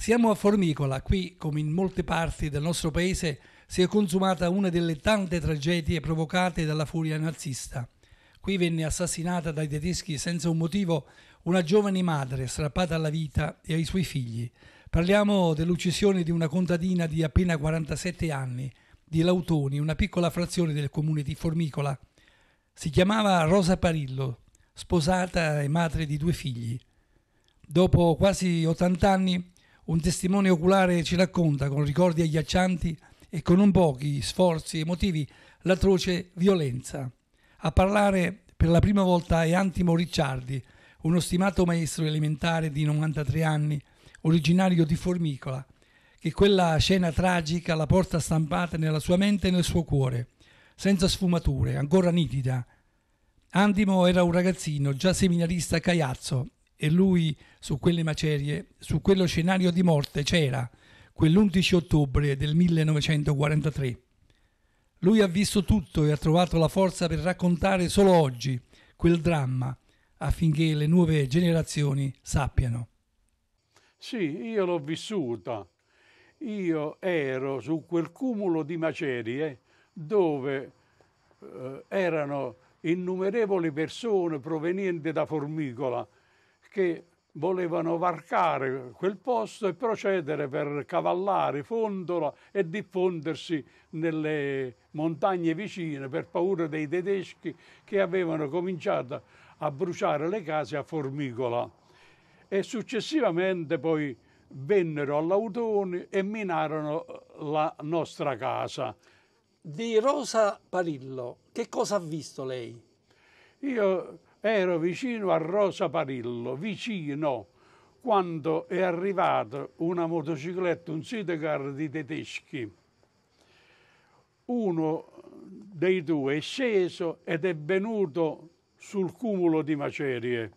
Siamo a Formicola, qui come in molte parti del nostro paese si è consumata una delle tante tragedie provocate dalla furia nazista. Qui venne assassinata dai tedeschi senza un motivo una giovane madre strappata alla vita e ai suoi figli. Parliamo dell'uccisione di una contadina di appena 47 anni, di Lautoni, una piccola frazione del comune di Formicola. Si chiamava Rosa Parillo, sposata e madre di due figli. Dopo quasi 80 anni un testimone oculare ci racconta con ricordi agghiaccianti e con non pochi sforzi emotivi l'atroce violenza. A parlare per la prima volta è Antimo Ricciardi, uno stimato maestro elementare di 93 anni, originario di Formicola, che quella scena tragica la porta stampata nella sua mente e nel suo cuore, senza sfumature, ancora nitida. Antimo era un ragazzino già seminarista a Caiazzo e lui su quelle macerie, su quello scenario di morte c'era quell'11 ottobre del 1943. Lui ha visto tutto e ha trovato la forza per raccontare solo oggi quel dramma affinché le nuove generazioni sappiano. Sì, io l'ho vissuta. Io ero su quel cumulo di macerie dove eh, erano innumerevoli persone provenienti da Formicola, che volevano varcare quel posto e procedere per cavallare Fondola e diffondersi nelle montagne vicine per paura dei tedeschi che avevano cominciato a bruciare le case a Formicola e successivamente poi vennero all'Autone e minarono la nostra casa. Di Rosa Parillo, che cosa ha visto lei? Io Ero vicino a Rosa Parillo, vicino, quando è arrivata una motocicletta, un sidecar di tedeschi. Uno dei due è sceso ed è venuto sul cumulo di macerie.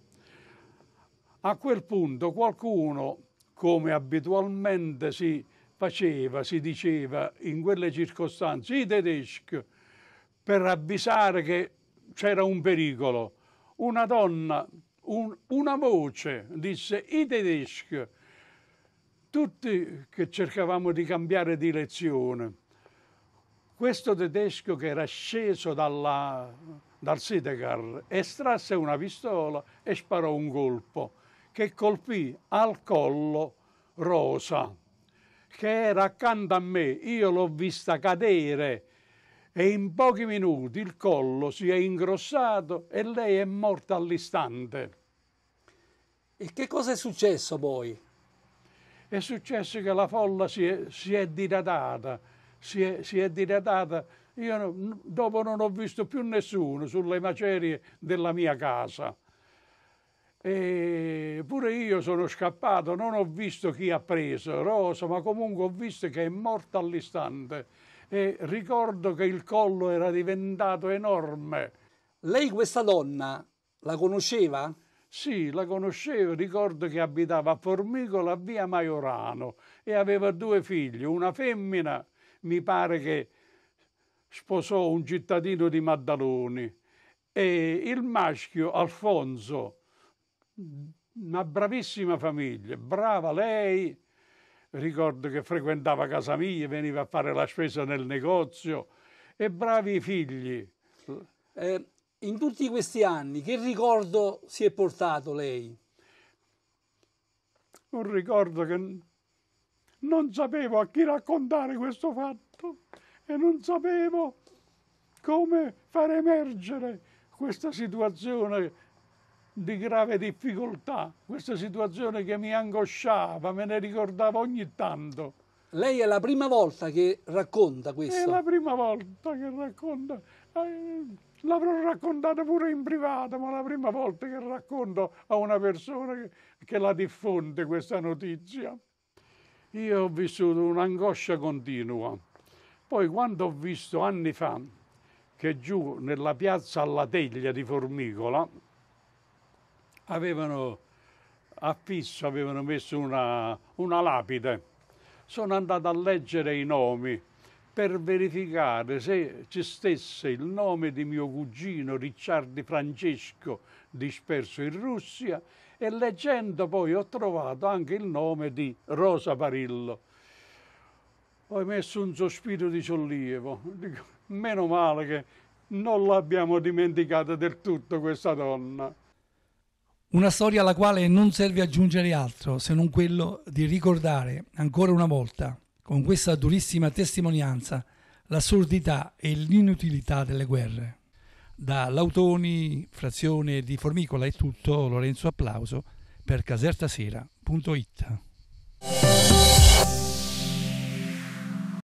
A quel punto qualcuno, come abitualmente si faceva, si diceva in quelle circostanze, i tedeschi, per avvisare che c'era un pericolo, una donna, un, una voce, disse i tedeschi, tutti che cercavamo di cambiare direzione, Questo tedesco che era sceso dalla, dal sidecar estrasse una pistola e sparò un colpo che colpì al collo Rosa, che era accanto a me. Io l'ho vista cadere e in pochi minuti il collo si è ingrossato e lei è morta all'istante. E che cosa è successo poi? È successo che la folla si è, si è diradata, si è, si è diradata. Io no, dopo non ho visto più nessuno sulle macerie della mia casa. E pure io sono scappato, non ho visto chi ha preso Rosa, ma comunque ho visto che è morta all'istante e ricordo che il collo era diventato enorme. Lei questa donna la conosceva? Sì, la conoscevo, ricordo che abitava a Formicola, a via Maiorano, e aveva due figli, una femmina, mi pare che sposò un cittadino di Maddaloni, e il maschio Alfonso, una bravissima famiglia, brava lei, ricordo che frequentava casa mia, veniva a fare la spesa nel negozio e bravi figli. Eh, in tutti questi anni che ricordo si è portato lei? Un ricordo che non sapevo a chi raccontare questo fatto e non sapevo come far emergere questa situazione di grave difficoltà, questa situazione che mi angosciava, me ne ricordavo ogni tanto. Lei è la prima volta che racconta questo? È la prima volta che racconta. Eh, l'avrò raccontata pure in privato, ma è la prima volta che racconto a una persona che, che la diffonde questa notizia. Io ho vissuto un'angoscia continua. Poi quando ho visto anni fa che giù nella piazza alla teglia di Formicola, avevano affisso, avevano messo una, una lapide. Sono andato a leggere i nomi per verificare se ci stesse il nome di mio cugino Ricciardi Francesco disperso in Russia e leggendo poi ho trovato anche il nome di Rosa Parillo. Ho emesso un sospiro di sollievo, dico meno male che non l'abbiamo dimenticata del tutto questa donna. Una storia alla quale non serve aggiungere altro se non quello di ricordare ancora una volta, con questa durissima testimonianza, l'assurdità e l'inutilità delle guerre. Da Lautoni, frazione di Formicola è tutto, Lorenzo Applauso per casertasera.it.